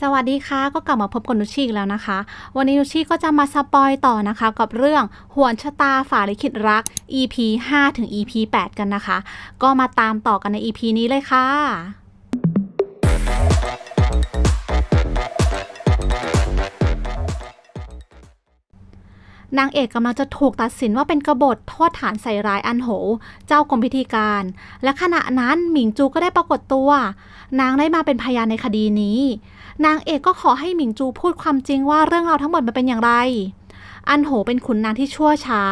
สวัสดีค่ะ ก็กลับมาพบกับนุชชีอีกแล้วนะคะ วันนี้นุชชีก็จะมาสปอยต่อนะคะ กับเรื่อง หวนชะตาฝ่าลิขิตรัก EP 5 ถึง EP 8 กันนะคะ ก็มาตามต่อกันใน EP นี้เลยค่ะนางเอกกำลังจะถูกตัดสินว่าเป็นกบฏโทษฐานใส่ร้าย อันโห เจ้ากรมพิธีการ และขณะนั้นหมิงจูก็ได้ปรากฏตัว นางได้มาเป็นพยานในคดีนี้ นางเอกก็ขอให้หมิงจูพูดความจริงว่าเรื่องราวทั้งหมดมันเป็นอย่างไร อันโหเป็นขุนนางที่ชั่วช้า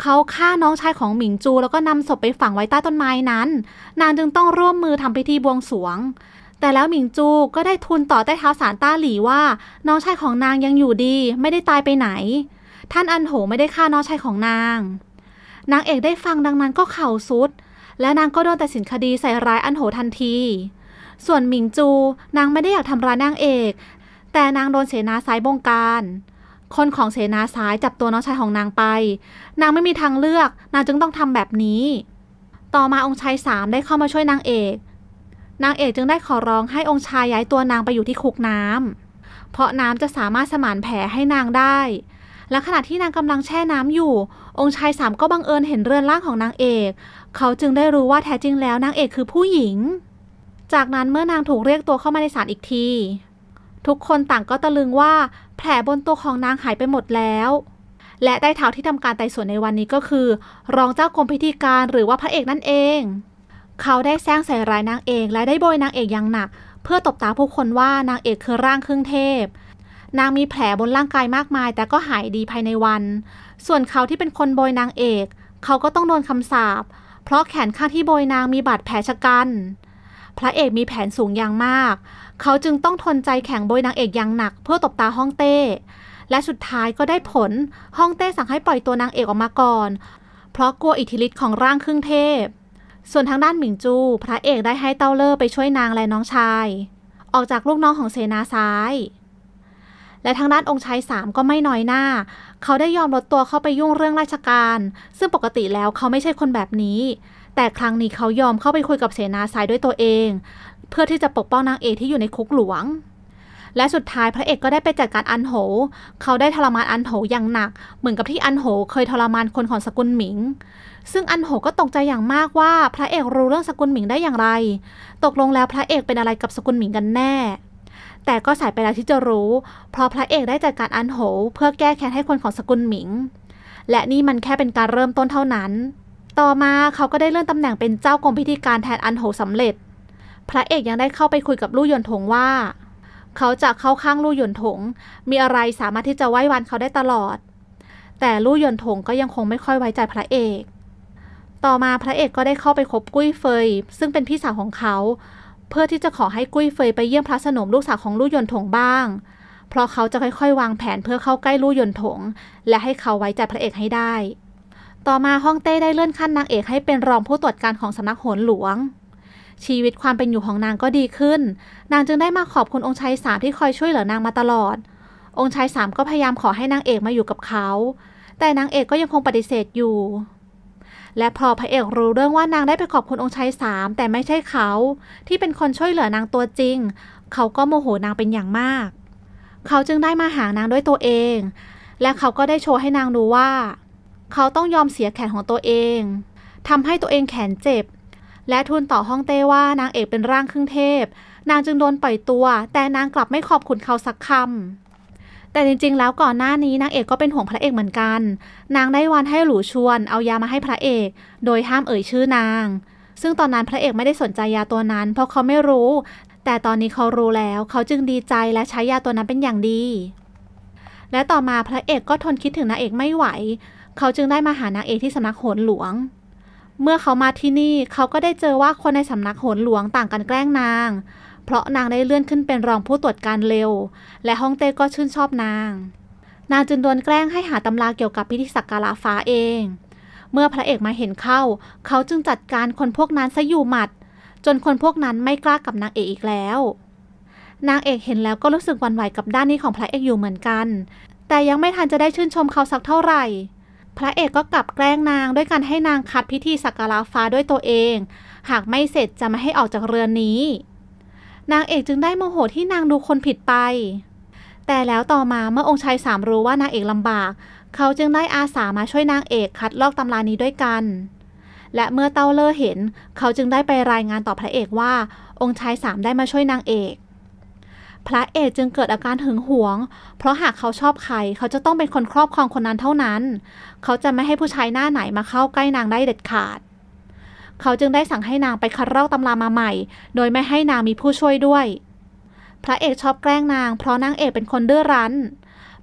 เขาฆ่าน้องชายของหมิงจูแล้วก็นำศพไปฝังไว้ใต้ต้นไม้นั้น นางจึงต้องร่วมมือทำพิธีบวงสรวง แต่แล้วหมิงจูก็ได้ทูลต่อใต้เท้าสารต้าหลี่ว่า น้องชายของนางยังอยู่ดี ไม่ได้ตายไปไหนท่านอันโหไม่ได้ฆ่าน้องชายของนาง นางเอกได้ฟังดังนั้นก็เข่าซุด และนางก็โดนตัดสินคดีใส่ร้ายอันโหทันที ส่วนหมิงจูนางไม่ได้อยากทำร้ายนางเอก แต่นางโดนเสนาซ้ายบงการ คนของเสนาซ้ายจับตัวน้องชายของนางไป นางไม่มีทางเลือก นางจึงต้องทำแบบนี้ ต่อมาองค์ชายสามได้เข้ามาช่วยนางเอก นางเอกจึงได้ขอร้องให้องค์ชายย้ายตัวนางไปอยู่ที่คุกน้ำ เพราะน้ำจะสามารถสมานแผลให้นางได้และขณะที่นางกำลังแช่น้ำอยู่ องค์ชายสามก็บังเอิญเห็นเรือนร่างของนางเอก เขาจึงได้รู้ว่าแท้จริงแล้วนางเอกคือผู้หญิง จากนั้นเมื่อนางถูกเรียกตัวเข้ามาในศาลอีกที ทุกคนต่างก็ตะลึงว่า แผลบนตัวของนางหายไปหมดแล้ว และได้เท้าที่ทำการไต่สวนในวันนี้ก็คือ รองเจ้ากรมพิธีการหรือว่าพระเอกนั่นเอง เขาได้แซงใส่ร้ายนางเอกและได้โบยนางเอกอย่างหนัก เพื่อตบตาผู้คนว่านางเอกคือร่างครึ่งเทพนางมีแผลบนร่างกายมากมาย แต่ก็หายดีภายในวัน ส่วนเขาที่เป็นคนโบยนางเอก เขาก็ต้องโดนคำสาปเพราะแขนข้างที่โบยนางมีบาดแผลชะกัน พระเอกมีแผนสูงอย่างมาก เขาจึงต้องทนใจแข็งโบยนางเอกอย่างหนัก เพื่อตบตาฮ่องเต้ และสุดท้ายก็ได้ผลฮ่องเต้สั่งให้ปล่อยตัวนางเอกออกมาก่อน เพราะกลัวอิทธิฤทธิ์ของร่างครึ่งเทพ ส่วนทางด้านหมิงจูพระเอกได้ให้เต้าเล่อไปช่วยนางและน้องชาย ออกจากลูกน้องของเซนาซ้ายและทางด้านองค์ชายสามก็ไม่น้อยหน้า เขาได้ยอมลดตัวเข้าไปยุ่งเรื่องราชการ ซึ่งปกติแล้วเขาไม่ใช่คนแบบนี้ แต่ครั้งนี้เขายอมเข้าไปคุยกับเสนาสายด้วยตัวเอง เพื่อที่จะปกป้องนางเอกที่อยู่ในคุกหลวง และสุดท้ายพระเอกก็ได้ไปจัดการอันโห เขาได้ทรมานอันโหอย่างหนักเหมือนกับที่อันโหเคยทรมานคนของสกุลหมิง ซึ่งอันโหก็ตกใจอย่างมากว่า พระเอกรู้เรื่องสกุลหมิงได้อย่างไร ตกลงแล้วพระเอกเป็นอะไรกับสกุลหมิงกันแน่แต่ก็สายไปแล้วที่จะรู้ เพราะพระเอกได้จัดการอันโห เพื่อแก้แค้นให้คนของสกุลหมิง และนี่มันแค่เป็นการเริ่มต้นเท่านั้น ต่อมาเขาก็ได้เลื่อนตำแหน่งเป็นเจ้ากรมพิธีการแทนอันโหสำเร็จ พระเอกยังได้เข้าไปคุยกับลู่ยนถงว่า เขาจะเข้าข้างลู่ยนถง มีอะไรสามารถที่จะไว้วันเขาได้ตลอด แต่ลู่ยนถงก็ยังคงไม่ค่อยไว้ใจพระเอก ต่อมาพระเอกก็ได้เข้าไปคบกุ้ยเฟย ซึ่งเป็นพี่สาวของเขาเพื่อที่จะขอให้กุ้ยเฟยไปเยี่ยมพระสนมลูกสาวของลู่ยนถงบ้าง เพราะเขาจะค่อยๆ วางแผนเพื่อเข้าใกล้ลู่ยนถง และให้เขาไว้ใจพระเอกให้ได้ ต่อมาฮ่องเต้ได้เลื่อนขั้นนางเอกให้เป็นรองผู้ตรวจการของสำนักโหนหลวง ชีวิตความเป็นอยู่ของนางก็ดีขึ้น นางจึงได้มาขอบคุณองค์ชายสามที่คอยช่วยเหลือนางมาตลอด องค์ชายสามก็พยายามขอให้นางเอกมาอยู่กับเขา แต่นางเอกก็ยังคงปฏิเสธอยู่และพอพระเอกรู้เรื่องว่านางได้ไปขอบคุณองค์ชายสามแต่ไม่ใช่เขาที่เป็นคนช่วยเหลือนางตัวจริง เขาก็โมโหนางเป็นอย่างมาก เขาจึงได้มาหานางด้วยตัวเอง และเขาก็ได้โชว์ให้นางดูว่า เขาต้องยอมเสียแขนของตัวเอง ทำให้ตัวเองแขนเจ็บ และทูลต่อฮ่องเต้ว่านางเอกเป็นร่างครึ่งเทพ นางจึงโดนปล่อยตัว แต่นางกลับไม่ขอบคุณเขาสักคำแต่จริงๆแล้วก่อนหน้านี้นางเอกก็เป็นห่วงพระเอกเหมือนกัน นางได้วันให้หลูชวนเอายามาให้พระเอก โดยห้ามเอ่ยชื่อนาง ซึ่งตอนนั้นพระเอกไม่ได้สนใจยาตัวนั้นเพราะเขาไม่รู้ แต่ตอนนี้เขารู้แล้ว เขาจึงดีใจและใช้ยาตัวนั้นเป็นอย่างดี และต่อมาพระเอกก็ทนคิดถึงนางเอกไม่ไหว เขาจึงได้มาหานางเอกที่สำนักโหนหลวง เมื่อเขามาที่นี่เขาก็ได้เจอว่าคนในสำนักโหนหลวงต่างกันแกล้งนางเพราะนางได้เลื่อนขึ้นเป็นรองผู้ตรวจการเร็ว และฮ่องเต้ก็ชื่นชอบนาง นางจึงโดนแกล้งให้หาตำราเกี่ยวกับพิธีสักการะฟ้าเอง เมื่อพระเอกมาเห็นเข้า เขาจึงจัดการคนพวกนั้นซะอยู่หมัด จนคนพวกนั้นไม่กล้ากับนางเอกอีกแล้ว นางเอกเห็นแล้วก็รู้สึกวันไหว กับด้านนี้ของพระเอกอยู่เหมือนกัน แต่ยังไม่ทันจะได้ชื่นชมเขาสักเท่าไหร่ พระเอกก็กลับแกล้งนางด้วยการให้นางคัดพิธีสักการะฟ้าด้วยตัวเอง หากไม่เสร็จจะไม่ให้ออกจากเรือนนี้นางเอกจึงได้โมโหที่นางดูคนผิดไป แต่แล้วต่อมาเมื่อองค์ชายสามรู้ว่านางเอกลำบาก เขาจึงได้อาสามาช่วยนางเอกคัดลอกตำรานี้ด้วยกัน และเมื่อเต้าเลอเห็น เขาจึงได้ไปรายงานต่อพระเอกว่า องค์ชายสามได้มาช่วยนางเอก พระเอกจึงเกิดอาการหึงหวง เพราะหากเขาชอบใคร เขาจะต้องเป็นคนครอบครองคนนั้นเท่านั้น เขาจะไม่ให้ผู้ชายหน้าไหนมาเข้าใกล้นางได้เด็ดขาดเขาจึงได้สั่งให้นางไปคัดเล่าตำรามาใหม่ โดยไม่ให้นางมีผู้ช่วยด้วย พระเอกชอบแกล้งนาง เพราะนางเอกเป็นคนดื้อรั้น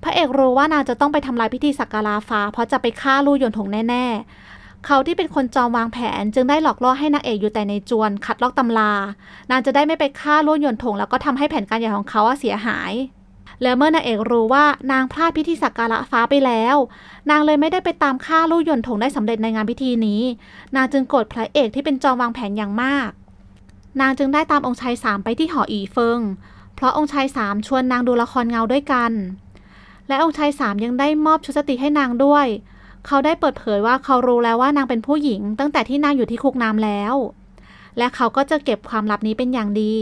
พระเอกรู้ว่านางจะต้องไปทำลายพิธีสักการะฟ้าเพราะจะไปฆ่าลู่ยนถงแน่ ๆ เขาที่เป็นคนจอมวางแผนจึงได้หลอกล่อให้นางเอกอยู่แต่ในจวน คัดลอกตำรา นางจะได้ไม่ไปฆ่าลู่ยนถงแล้วก็ทำให้แผนการใหญ่ของเขาเสียหายและเมื่อนางเอกรู้ว่านางพลาดพิธีสักการะฟ้าไปแล้ว นางเลยไม่ได้ไปตามฆ่าลูกยนต์ถงได้สำเร็จในงานพิธีนี้ นางจึงโกรธพระเอกที่เป็นจอมวางแผนอย่างมาก นางจึงได้ตามองค์ชายสามไปที่หออีเฟิงเพราะองค์ชายสามชวนนางดูละครเงาด้วยกัน และองค์ชายสามยังได้มอบชุดสติให้นางด้วย เขาได้เปิดเผยว่าเขารู้แล้วว่านางเป็นผู้หญิง ตั้งแต่ที่นางอยู่ที่คุกน้ำแล้ว และเขาก็จะเก็บความลับนี้เป็นอย่างดี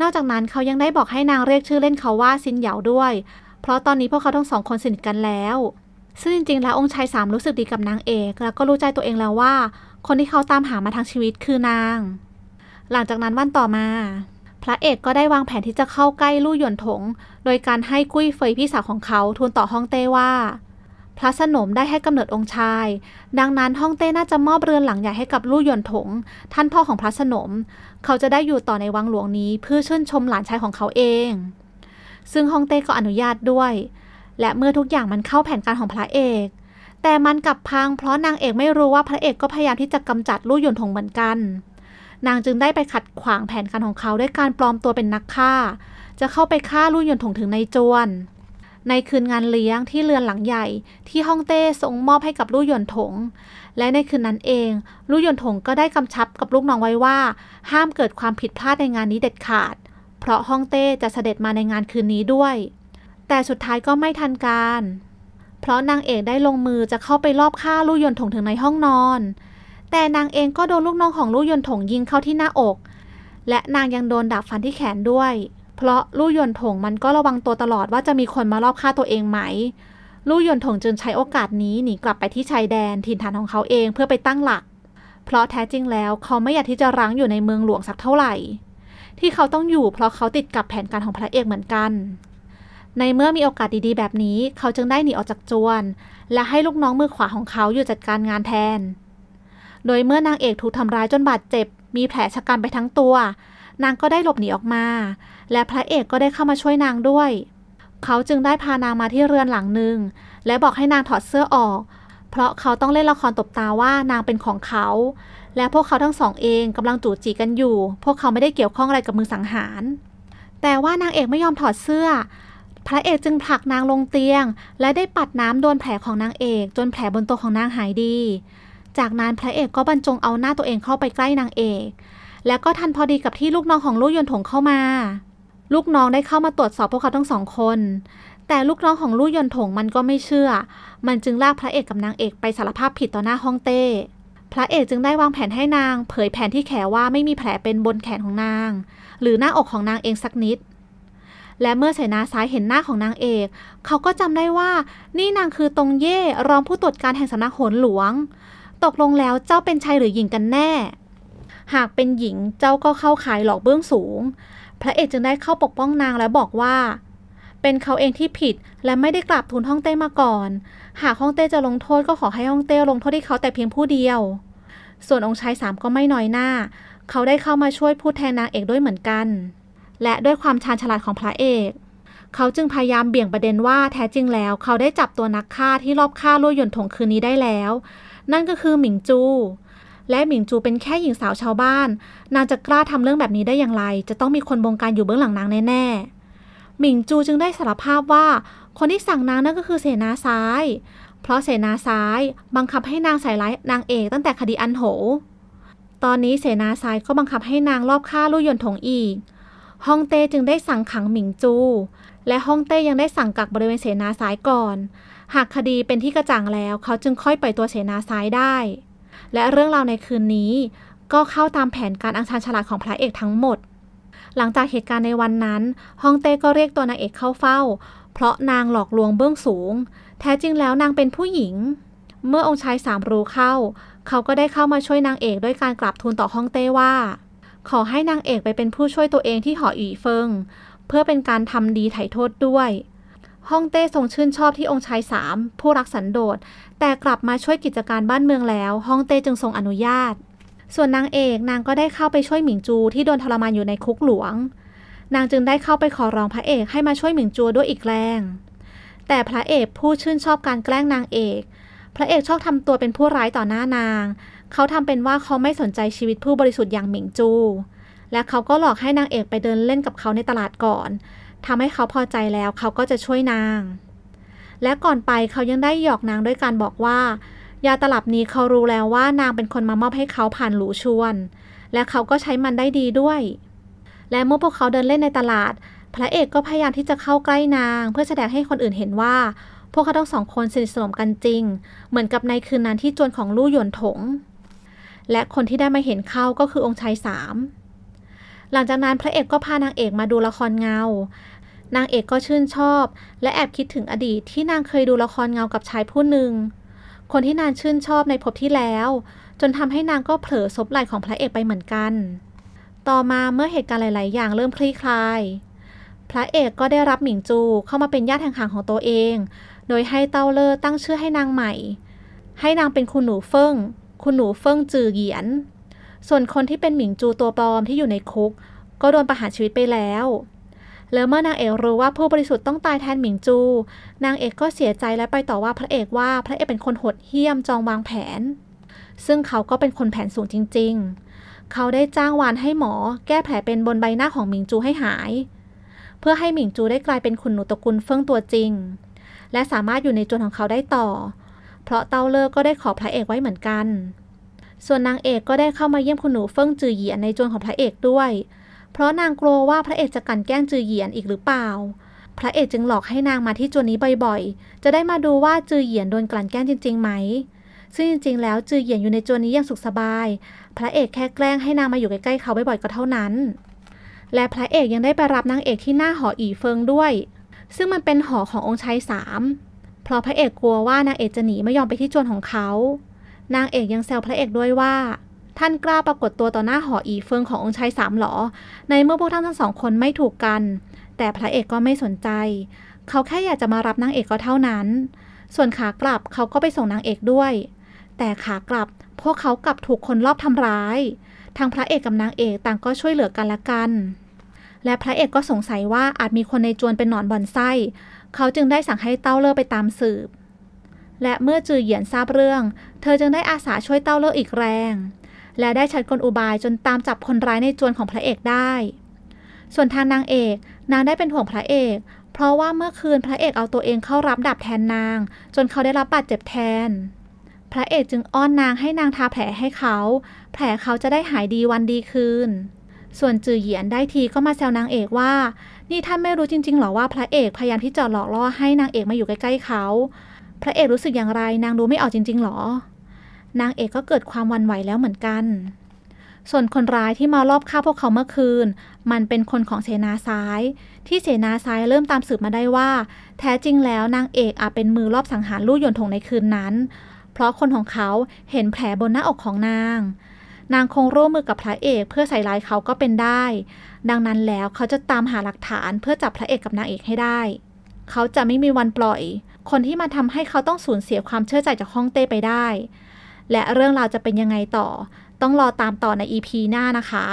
นอกจากนั้นเขายังได้บอกให้นางเรียกชื่อเล่นเขาว่าซินเหยาด้วย เพราะตอนนี้พวกเขาทั้งสองคนสนิทกันแล้ว ซึ่งจริงๆ แล้วองค์ชายสามรู้สึกดีกับนางเอกแล้วก็รู้ใจตัวเองแล้วว่า คนที่เขาตามหามาทั้งชีวิตคือนาง หลังจากนั้นวันต่อมา พระเอกก็ได้วางแผนที่จะเข้าใกล้ลู่หยวนถง โดยการให้กุ้ยเฟยพี่สาวของเขาทูลต่อฮ่องเต้ว่าพระสนมได้ให้กำเนิดองค์ชาย ดังนั้นฮ่องเต้น่าจะมอบเรือนหลังใหญ่ให้กับลู่หยวนถง ท่านพ่อของพระสนม เขาจะได้อยู่ต่อในวังหลวงนี้ เพื่อชื่นชมหลานชายของเขาเอง ซึ่งฮ่องเต้ก็อนุญาตด้วย และเมื่อทุกอย่างมันเข้าแผนการของพระเอก แต่มันกลับพังเพราะนางเอกไม่รู้ว่าพระเอกก็พยายามที่จะกำจัดลู่หยวนถงเหมือนกัน นางจึงได้ไปขัดขวางแผนการของเขาด้วยการปลอมตัวเป็นนักฆ่า จะเข้าไปฆ่าลู่หยวนถงถึงในจวนในคืนงานเลี้ยงที่เรือนหลังใหญ่ ที่ฮ่องเต้ทรงมอบให้กับลู่หยวนถง และในคืนนั้นเอง ลู่หยวนถงก็ได้กำชับกับลูกน้องไว้ว่า ห้ามเกิดความผิดพลาดในงานนี้เด็ดขาด เพราะฮ่องเต้จะเสด็จมาในงานคืนนี้ด้วย แต่สุดท้ายก็ไม่ทันการ เพราะนางเอกได้ลงมือจะเข้าไปลอบฆ่าลู่หยวนถงถึงในห้องนอน แต่นางเองก็โดนลูกน้องของลู่หยวนถงยิงเข้าที่หน้าอก และนางยังโดนดาบฟันที่แขนด้วยเพราะลู่ยนถงมันก็ระวังตัวตลอดว่าจะมีคนมารอบฆ่าตัวเองไหม ลู่ยนถงจึงใช้โอกาสนี้หนีกลับไปที่ชายแดนถิ่นฐานของเขาเองเพื่อไปตั้งหลัก เพราะแท้จริงแล้วเขาไม่อยากที่จะรั้งอยู่ในเมืองหลวงสักเท่าไหร่ ที่เขาต้องอยู่เพราะเขาติดกับแผนการของพระเอกเหมือนกัน ในเมื่อมีโอกาสดีๆแบบนี้เขาจึงได้หนีออกจากจวน และให้ลูกน้องมือขวาของเขาอยู่จัดการงานแทน โดยเมื่อนางเอกถูกทำร้ายจนบาดเจ็บ มีแผลชะกันไปทั้งตัวนางก็ได้หลบหนีออกมา และพระเอกก็ได้เข้ามาช่วยนางด้วย เขาจึงได้พานางมาที่เรือนหลังหนึ่งและบอกให้นางถอดเสื้อออก เพราะเขาต้องเล่นละครตบตาว่านางเป็นของเขา และพวกเขาทั้งสองเองกำลังจู่จีกันอยู่ พวกเขาไม่ได้เกี่ยวข้องอะไรกับมือสังหาร แต่ว่านางเอกไม่ยอมถอดเสื้อ พระเอกจึงผลักนางลงเตียง และได้ปัดน้ำโดนแผลของนางเอกจนแผลบนตัวของนางหายดี จากนั้นพระเอกก็บรรจงเอาหน้าตัวเองเข้าไปใกล้นางเอกแล้วก็ทันพอดีกับที่ลูกน้องของลู่ยนถงเข้ามา ลูกน้องได้เข้ามาตรวจสอบพวกเขาทั้งสองคน แต่ลูกน้องของลู่ยนถงมันก็ไม่เชื่อ มันจึงลากพระเอกกับนางเอกไปสารภาพผิดต่อหน้าฮ่องเต้ พระเอกจึงได้วางแผนให้นาง เผยแผนที่แขว่าไม่มีแผลเป็นบนแขนของนาง หรือหน้าอกของนางเองสักนิด และเมื่อเสนาซ้ายเห็นหน้าของนางเอก เขาก็จำได้ว่า นี่นางคือตรงเย่ รองผู้ตรวจการแห่งสำนักโหนหลวง ตกลงแล้วเจ้าเป็นชายหรือหญิงกันแน่หากเป็นหญิงเจ้าก็เข้าขายหลอกเบื้องสูง พระเอกจึงได้เข้าปกป้องนางและบอกว่า เป็นเขาเองที่ผิดและไม่ได้กลับทูลฮ่องเต้มาก่อน หากฮ่องเต้จะลงโทษก็ขอให้ฮ่องเต้ลงโทษที่เขาแต่เพียงผู้เดียว ส่วนองค์ชายสามก็ไม่น้อยหน้า เขาได้เข้ามาช่วยพูดแทนนางเอกด้วยเหมือนกัน และด้วยความชาญฉลาดของพระเอก เขาจึงพยายามเบี่ยงประเด็นว่าแท้จริงแล้ว เขาได้จับตัวนักฆ่าที่รอบฆ่าล่วยยนถงคืนนี้ได้แล้ว นั่นก็คือหมิงจูและหมิงจูเป็นแค่หญิงสาวชาวบ้าน นางจะกล้าทำเรื่องแบบนี้ได้อย่างไร จะต้องมีคนบงการอยู่เบื้องหลังนางแน่ ๆ หมิงจูจึงได้สารภาพว่า คนที่สั่งนางนั่นก็คือเสนาซ้าย เพราะเสนาซ้ายบังคับให้นางใส่ร้ายนางเอกตั้งแต่คดีอันโห ตอนนี้เสนาซ้ายก็บังคับให้นางรอบฆ่าลู่ยนถงอีกฮองเต้จึงได้สั่งขังหมิงจู และฮองเต้ยังได้สั่งกักบริเวณเสนาซ้ายก่อน หากคดีเป็นที่กระจ่างแล้วเขาจึงค่อยปล่อยตัวเสนาซ้ายได้และเรื่องราวในคืนนี้ ก็เข้าตามแผนการอังชานฉลาดของพระเอกทั้งหมด หลังจากเหตุการณ์ในวันนั้นฮองเต้ก็เรียกตัวนางเอกเข้าเฝ้า เพราะนางหลอกลวงเบื้องสูง แท้จริงแล้วนางเป็นผู้หญิง เมื่อองค์ชายสามรู้เข้า เขาก็ได้เข้ามาช่วยนางเอกด้วยการกราบทูลต่อฮองเต้ว่า ขอให้นางเอกไปเป็นผู้ช่วยตัวเองที่หออีเฟิง เพื่อเป็นการทำดีไถ่โทษด้วยฮ่องเต้ทรงชื่นชอบที่องค์ชายสามผู้รักสันโดษแต่กลับมาช่วยกิจการบ้านเมืองแล้วฮ่องเต้จึงทรงอนุญาต ส่วนนางเอกนางก็ได้เข้าไปช่วยหมิงจูที่โดนทรมานอยู่ในคุกหลวง นางจึงได้เข้าไปขอร้องพระเอกให้มาช่วยหมิงจูด้วยอีกแรง แต่พระเอกผู้ชื่นชอบการแกล้งนางเอก พระเอกชอบทำตัวเป็นผู้ร้ายต่อหน้านาง เขาทำเป็นว่าเขาไม่สนใจชีวิตผู้บริสุทธิ์อย่างหมิงจู และเขาก็หลอกให้นางเอกไปเดินเล่นกับเขาในตลาดก่อนทำให้เขาพอใจแล้วเขาก็จะช่วยนาง และก่อนไปเขายังได้หยอกนางด้วยการบอกว่ายาตลับนี้เขารู้แล้วว่า นางเป็นคนมามอบให้เขาผ่านหลูชวน และเขาก็ใช้มันได้ดีด้วย และเมื่อพวกเขาเดินเล่นในตลาด พระเอกก็พยายามที่จะเข้าใกล้นาง เพื่อแสดงให้คนอื่นเห็นว่า พวกเขาทั้งสองคนสนิทสนมกันจริง เหมือนกับในคืนนั้นที่จวนของลู่หยวนถง และคนที่ได้มาเห็นเข้าก็คือองค์ชายสามหลังจากนั้นพระเอกก็พานางเอกมาดูละครเงา นางเอกก็ชื่นชอบ และแอบคิดถึงอดีตที่นางเคยดูละครเงากับชายผู้หนึ่ง คนที่นางชื่นชอบในพบที่แล้ว จนทำให้นางก็เผลอซบไหล่ของพระเอกไปเหมือนกัน ต่อมาเมื่อเหตุการณ์หลาย ๆ อย่างเริ่มคลี่คลาย พระเอกก็ได้รับหมิงจูเข้ามาเป็นญาติห่างๆของตัวเอง โดยให้เต้าเลอตั้งชื่อให้นางใหม่ ให้นางเป็นคุณหนูเฟิงคุณหนูเฟิงจือเหยียนส่วนคนที่เป็นหมิงจูตัวปลอมที่อยู่ในคุก ก็โดนประหารชีวิตไปแล้ว แล้วเมื่อนางเอกรู้ว่าผู้บริสุทธิ์ต้องตายแทนหมิงจู นางเอกก็เสียใจและไปต่อว่าพระเอกว่าพระเอกเป็นคนหดเหี้ยมจองวางแผน ซึ่งเขาก็เป็นคนแผนสูงจริง ๆ เขาได้จ้างวานให้หมอแก้แผลเป็นบนใบหน้าของหมิงจูให้หาย เพื่อให้หมิงจูได้กลายเป็นขุนหนูตระกูลเฟื่องตัวจริง และสามารถอยู่ในจวนของเขาได้ต่อ เพราะเต้าเลิกก็ได้ขอพระเอกไว้เหมือนกันส่วนนางเอกก็ได้เข้ามาเยี่ยมคุณหนูเฟิ่งจือเหยียนในจวนของพระเอกด้วย เพราะนางกลัวว่าพระเอกจะกันแกล้งจือเหยียนอีกหรือเปล่า พระเอกจึงหลอกให้นางมาที่จวนนี้บ่อยๆ จะได้มาดูว่าจือเหยียนโดนกลั่นแกล้งจริงๆ ไหม ซึ่งจริงๆ แล้วจือเหยียนอยู่ในจวนนี้อย่างสุขสบาย พระเอกแค่แกล้งให้นางมาอยู่ใกล้ๆ เขาบ่อยๆ ก็เท่านั้น และพระเอกยังได้ไปรับนางเอกที่หน้าหออีเฟิงด้วย ซึ่งมันเป็นหอขององค์ชายสามเพราะพระเอกกลัวว่านางเอกจะหนีไม่ยอมไปที่จวนของเขานางเอกยังแซวพระเอกด้วยว่า ท่านกล้าปรากฏตัวต่อหน้าหออีเฟิงขององค์ชายสามหรอในเมื่อพวกท่านทั้งสองคนไม่ถูกกัน แต่พระเอกก็ไม่สนใจ เขาแค่อยากจะมารับนางเอกก็เท่านั้น ส่วนขากลับเขาก็ไปส่งนางเอกด้วย แต่ขากลับพวกเขากลับถูกคนรอบทำร้ายทางพระเอกกับนางเอกต่างก็ช่วยเหลือกันละกันและพระเอกก็สงสัยว่าอาจมีคนในจวนเป็นหนอนบอนไส้ เขาจึงได้สั่งให้เต้าเล่อไปตามสืบและเมื่อจือเหยียนทราบเรื่อง เธอจึงได้อาสาช่วยเต้าเล่ออีกแรง และได้ชัดกลอุบายจนตามจับคนร้ายในจวนของพระเอกได้ ส่วนทางนางเอก นางได้เป็นห่วงพระเอก เพราะว่าเมื่อคืนพระเอกเอาตัวเองเข้ารับดับแทนนาง จนเขาได้รับบาดเจ็บแทน พระเอกจึงอ้อนนางให้นางทาแผลให้เขา แผลเขาจะได้หายดีวันดีคืน ส่วนจือเหยียนได้ทีก็มาแซวนางเอกว่า นี่ท่านไม่รู้จริงๆหรอว่าพระเอกพยายามที่จะหลอกล่อให้นางเอกมาอยู่ใกล้ๆเขาพระเอกรู้สึกอย่างไรนางดูไม่ออกจริงๆหรอ นางเอกก็เกิดความวันไหวแล้วเหมือนกัน ส่วนคนร้ายที่มารอบฆ่าพวกเขาเมื่อคืน มันเป็นคนของเสนาซ้ายที่เสนาซ้ายเริ่มตามสืบมาได้ว่า แท้จริงแล้วนางเอกอาจเป็นมือรอบสังหารลู่ยนทงในคืนนั้น เพราะคนของเขาเห็นแผลบนหน้าอกของนาง นางคงร่วมมือกับพระเอกเพื่อใส่ร้ายเขาก็เป็นได้ ดังนั้นแล้วเขาจะตามหาหลักฐานเพื่อจับพระเอกกับนางเอกให้ได้ เขาจะไม่มีวันปล่อยคนที่มาทำให้เขาต้องสูญเสียความเชื่อใจจากฮ่องเต้ไปได้ และเรื่องราวจะเป็นยังไงต่อ ต้องรอตามต่อใน EP หน้านะคะ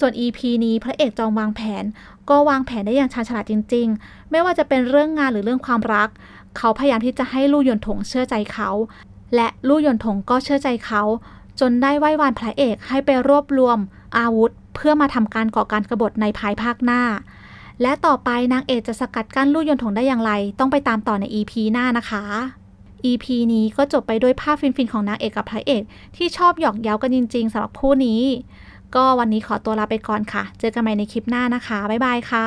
ส่วน EP นี้พระเอกจองวางแผนก็วางแผนได้อย่างชาญฉลาดจริงๆ ไม่ว่าจะเป็นเรื่องงานหรือเรื่องความรัก เขาพยายามที่จะให้ลู่ยนถงเชื่อใจเขา และลู่ยนถงก็เชื่อใจเขา จนได้ไหว้วานพระเอกให้ไปรวบรวม อาวุธเพื่อมาทำการก่อการกรบฏในภายภาคหน้าและต่อไปนางเอกจะสกัดกั้นลูกยนต์ถงได้อย่างไร ต้องไปตามต่อใน EP หน้านะคะ EP นี้ก็จบไปด้วยภาพฟินๆของนางเอกกับพระเอกที่ชอบหยอกเย้ากันจริง ๆสำหรับคู่นี้ ก็วันนี้ขอตัวลาไปก่อนค่ะ เจอกันใหม่ในคลิปหน้านะคะ บ๊ายบายค่ะ